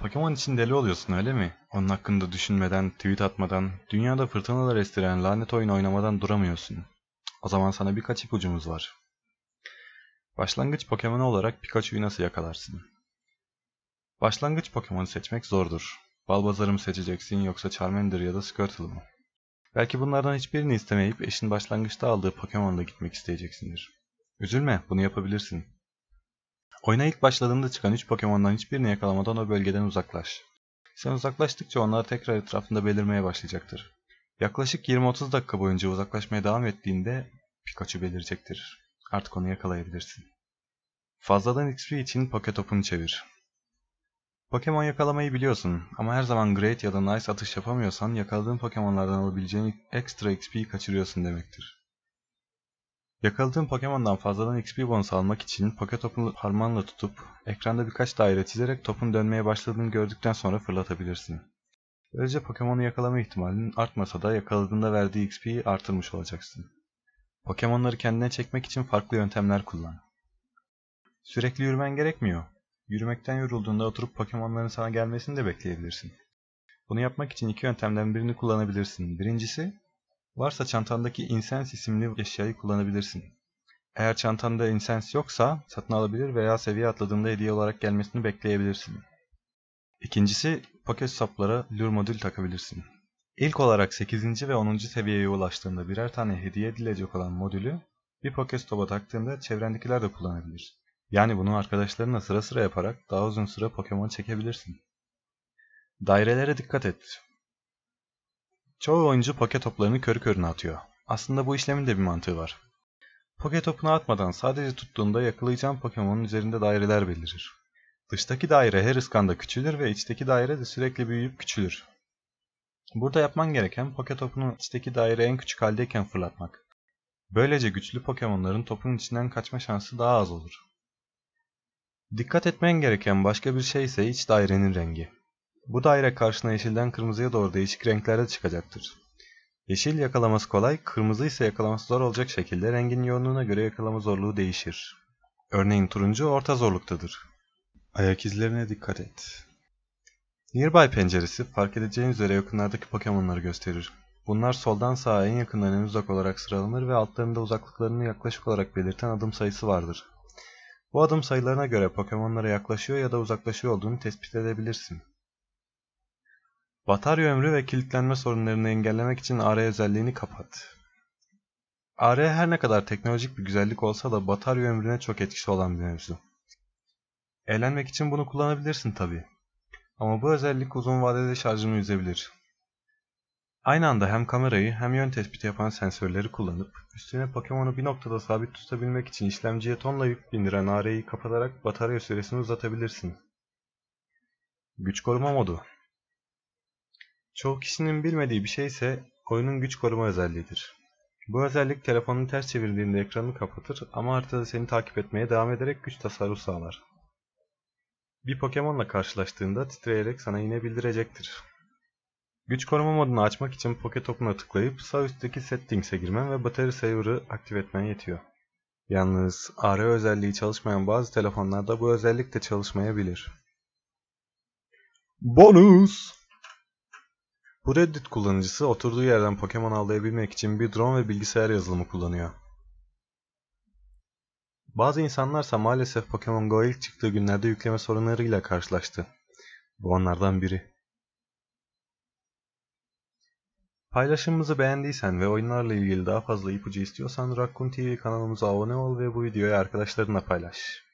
Pokemon için deli oluyorsun öyle mi? Onun hakkında düşünmeden, tweet atmadan, dünyada fırtınalar estiren lanet oyun oynamadan duramıyorsun. O zaman sana birkaç ipucumuz var. Başlangıç Pokemon olarak Pikachu'yu nasıl yakalarsın? Başlangıç Pokemon'u seçmek zordur. Balbazar'ı mı seçeceksin yoksa Charmander ya da Squirtle mı? Belki bunlardan hiçbirini istemeyip eşin başlangıçta aldığı Pokemon'la gitmek isteyeceksindir. Üzülme, bunu yapabilirsin. Oyuna ilk başladığında çıkan 3 Pokemon'dan hiçbirini yakalamadan o bölgeden uzaklaş. Sen uzaklaştıkça onlar tekrar etrafında belirmeye başlayacaktır. Yaklaşık 20-30 dakika boyunca uzaklaşmaya devam ettiğinde Pikachu belirecektir. Artık onu yakalayabilirsin. Fazladan XP için poke topunu çevir. Pokemon yakalamayı biliyorsun ama her zaman Great ya da Nice atış yapamıyorsan yakaladığın Pokemon'lardan alabileceğin ekstra XP'yi kaçırıyorsun demektir. Yakaladığım Pokemon'dan fazladan XP bonusu almak için poke topunu parmağınla tutup ekranda birkaç daire çizerek topun dönmeye başladığını gördükten sonra fırlatabilirsin. Böylece Pokemon'u yakalama ihtimalinin artmasa da yakaladığında verdiği XP'yi artırmış olacaksın. Pokemon'ları kendine çekmek için farklı yöntemler kullan. Sürekli yürümen gerekmiyor. Yürümekten yorulduğunda oturup Pokemon'ların sana gelmesini de bekleyebilirsin. Bunu yapmak için iki yöntemden birini kullanabilirsin. Birincisi, Varsa çantandaki incense isimli eşyayı kullanabilirsin. Eğer çantanda incense yoksa satın alabilir veya seviye atladığında hediye olarak gelmesini bekleyebilirsin. İkincisi paket saplara lure modül takabilirsin. İlk olarak 8. ve 10. seviyeye ulaştığında birer tane hediye edilecek olan modülü bir Pokestop'a taktığında çevrendekiler de kullanabilir. Yani bunu arkadaşlarına sıra sıra yaparak daha uzun süre Pokemon çekebilirsin. Dairelere dikkat et. Çoğu oyuncu poke toplarını körü körüne atıyor. Aslında bu işlemin de bir mantığı var. Poke topunu atmadan sadece tuttuğunda yakalayacağın Pokemon'un üzerinde daireler belirir. Dıştaki daire her ıskanda küçülür ve içteki daire de sürekli büyüyüp küçülür. Burada yapman gereken poke topunu içteki daire en küçük haldeyken fırlatmak. Böylece güçlü Pokemon'ların topun içinden kaçma şansı daha az olur. Dikkat etmen gereken başka bir şey ise iç dairenin rengi. Bu daire karşına yeşilden kırmızıya doğru değişik renklerde çıkacaktır. Yeşil yakalaması kolay, kırmızı ise yakalaması zor olacak şekilde rengin yoğunluğuna göre yakalama zorluğu değişir. Örneğin turuncu orta zorluktadır. Ayak izlerine dikkat et. Nearby penceresi fark edeceğiniz üzere yakınlardaki Pokemon'ları gösterir. Bunlar soldan sağa en yakından en uzak olarak sıralanır ve altlarında uzaklıklarını yaklaşık olarak belirten adım sayısı vardır. Bu adım sayılarına göre Pokemon'lara yaklaşıyor ya da uzaklaşıyor olduğunu tespit edebilirsin. Batarya ömrü ve kilitlenme sorunlarını engellemek için AR özelliğini kapat. AR her ne kadar teknolojik bir güzellik olsa da batarya ömrüne çok etkisi olan bir mevzu. Eğlenmek için bunu kullanabilirsin tabi. Ama bu özellik uzun vadede şarjını üzebilir. Aynı anda hem kamerayı hem yön tespiti yapan sensörleri kullanıp üstüne Pokemon'u bir noktada sabit tutabilmek için işlemciye tonla yük bindiren AR'yi kapatarak batarya süresini uzatabilirsin. Güç koruma modu Çoğu kişinin bilmediği bir şey ise oyunun güç koruma özelliğidir. Bu özellik telefonun ters çevirdiğinde ekranı kapatır ama haritada seni takip etmeye devam ederek güç tasarrufu sağlar. Bir Pokemon'la karşılaştığında titreyerek sana yine bildirecektir. Güç koruma modunu açmak için Poke topuna tıklayıp sağ üstteki Settings'e girmen ve Battery Saver'ı aktif etmen yetiyor. Yalnız AR özelliği çalışmayan bazı telefonlarda bu özellik de çalışmayabilir. Bonus! Bu Reddit kullanıcısı oturduğu yerden Pokemon avlayabilmek için bir drone ve bilgisayar yazılımı kullanıyor. Bazı insanlarsa maalesef Pokemon Go ilk çıktığı günlerde yükleme sorunlarıyla karşılaştı. Bu onlardan biri. Paylaşımımızı beğendiysen ve oyunlarla ilgili daha fazla ipucu istiyorsan Rakkun TV kanalımıza abone ol ve bu videoyu arkadaşlarına paylaş.